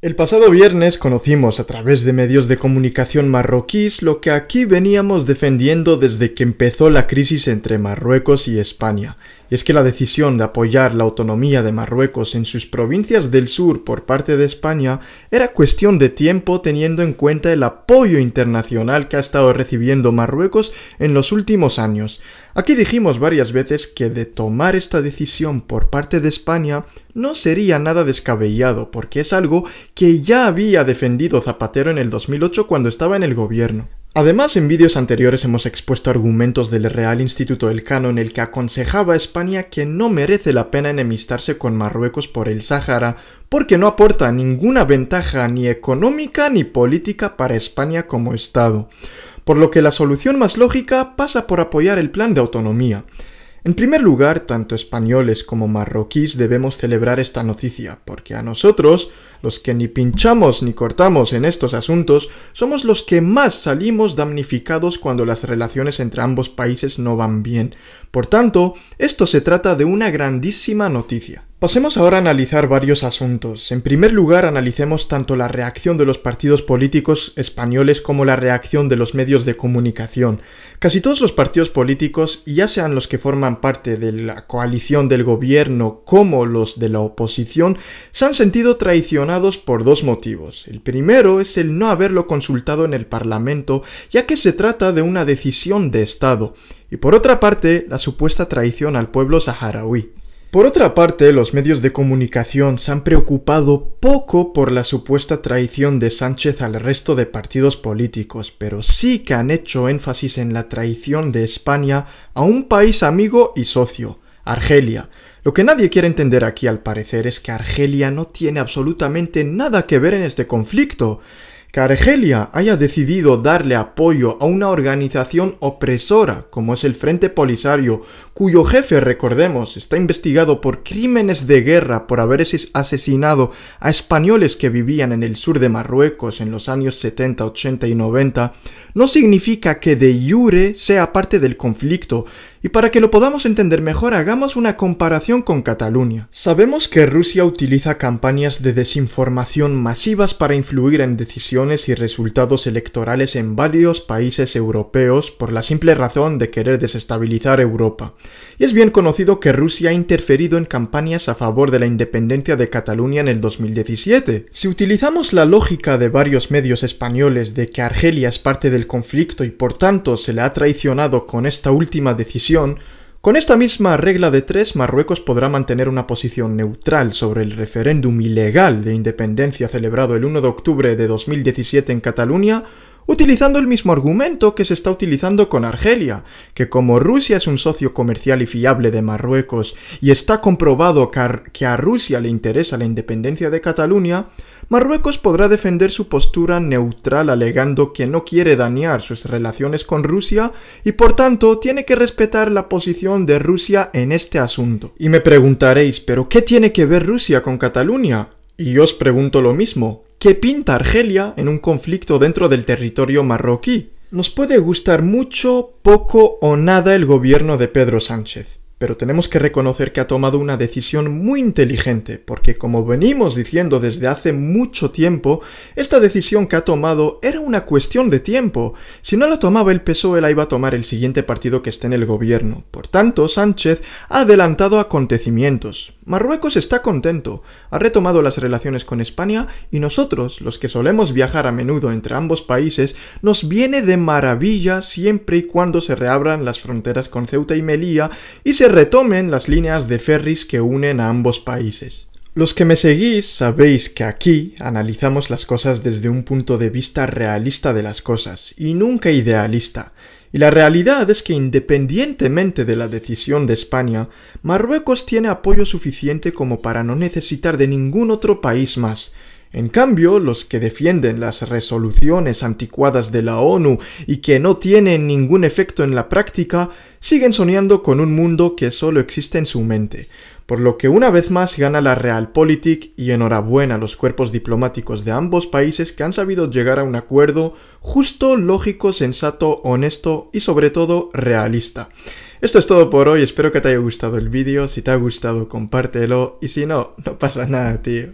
El pasado viernes conocimos a través de medios de comunicación marroquíes lo que aquí veníamos defendiendo desde que empezó la crisis entre Marruecos y España, y es que la decisión de apoyar la autonomía de Marruecos en sus provincias del sur por parte de España era cuestión de tiempo teniendo en cuenta el apoyo internacional que ha estado recibiendo Marruecos en los últimos años. Aquí dijimos varias veces que de tomar esta decisión por parte de España no sería nada descabellado, porque es algo que ya había defendido Zapatero en el 2008 cuando estaba en el gobierno. Además, en vídeos anteriores hemos expuesto argumentos del Real Instituto del Cano en el que aconsejaba a España que no merece la pena enemistarse con Marruecos por el Sáhara, porque no aporta ninguna ventaja ni económica ni política para España como Estado. Por lo que la solución más lógica pasa por apoyar el plan de autonomía. En primer lugar, tanto españoles como marroquíes debemos celebrar esta noticia, porque a nosotros, los que ni pinchamos ni cortamos en estos asuntos, somos los que más salimos damnificados cuando las relaciones entre ambos países no van bien. Por tanto, esto se trata de una grandísima noticia. Pasemos ahora a analizar varios asuntos. En primer lugar, analicemos tanto la reacción de los partidos políticos españoles como la reacción de los medios de comunicación. Casi todos los partidos políticos, ya sean los que forman parte de la coalición del gobierno como los de la oposición, se han sentido traicionados por dos motivos. El primero es el no haberlo consultado en el Parlamento, ya que se trata de una decisión de Estado. Y por otra parte, la supuesta traición al pueblo saharaui. Por otra parte, los medios de comunicación se han preocupado poco por la supuesta traición de Sánchez al resto de partidos políticos, pero sí que han hecho énfasis en la traición de España a un país amigo y socio, Argelia. Lo que nadie quiere entender aquí al parecer es que Argelia no tiene absolutamente nada que ver en este conflicto que Argelia haya decidido darle apoyo a una organización opresora como es el Frente Polisario, cuyo jefe, recordemos, está investigado por crímenes de guerra por haber asesinado a españoles que vivían en el sur de Marruecos en los años 70, 80 y 90, no significa que de jure sea parte del conflicto y para que lo podamos entender mejor, hagamos una comparación con Cataluña. Sabemos que Rusia utiliza campañas de desinformación masivas para influir en decisiones y resultados electorales en varios países europeos por la simple razón de querer desestabilizar Europa. Y es bien conocido que Rusia ha interferido en campañas a favor de la independencia de Cataluña en el 2017. Si utilizamos la lógica de varios medios españoles de que Argelia es parte del conflicto y por tanto se le ha traicionado con esta última decisión, con esta misma regla de tres, Marruecos podrá mantener una posición neutral sobre el referéndum ilegal de independencia celebrado el 1 de octubre de 2017 en Cataluña utilizando el mismo argumento que se está utilizando con Argelia, que como Rusia es un socio comercial y fiable de Marruecos y está comprobado que a, Rusia le interesa la independencia de Cataluña, Marruecos podrá defender su postura neutral alegando que no quiere dañar sus relaciones con Rusia y por tanto tiene que respetar la posición de Rusia en este asunto. Y me preguntaréis, ¿pero qué tiene que ver Rusia con Cataluña? Y os pregunto lo mismo, ¿qué pinta Argelia en un conflicto dentro del territorio marroquí? Nos puede gustar mucho, poco o nada el gobierno de Pedro Sánchez. Pero tenemos que reconocer que ha tomado una decisión muy inteligente, porque como venimos diciendo desde hace mucho tiempo, esta decisión que ha tomado era una cuestión de tiempo. Si no la tomaba el PSOE, la iba a tomar el siguiente partido que esté en el gobierno. Por tanto, Sánchez ha adelantado acontecimientos. Marruecos está contento, ha retomado las relaciones con España y nosotros, los que solemos viajar a menudo entre ambos países, nos viene de maravilla siempre y cuando se reabran las fronteras con Ceuta y Melilla y se retomen las líneas de ferries que unen a ambos países. Los que me seguís sabéis que aquí analizamos las cosas desde un punto de vista realista de las cosas, y nunca idealista. Y la realidad es que independientemente de la decisión de España, Marruecos tiene apoyo suficiente como para no necesitar de ningún otro país más, en cambio, los que defienden las resoluciones anticuadas de la ONU y que no tienen ningún efecto en la práctica, siguen soñando con un mundo que solo existe en su mente, por lo que una vez más gana la Realpolitik y enhorabuena a los cuerpos diplomáticos de ambos países que han sabido llegar a un acuerdo justo, lógico, sensato, honesto y sobre todo realista. Esto es todo por hoy, espero que te haya gustado el vídeo, si te ha gustado compártelo y si no, no pasa nada, tío.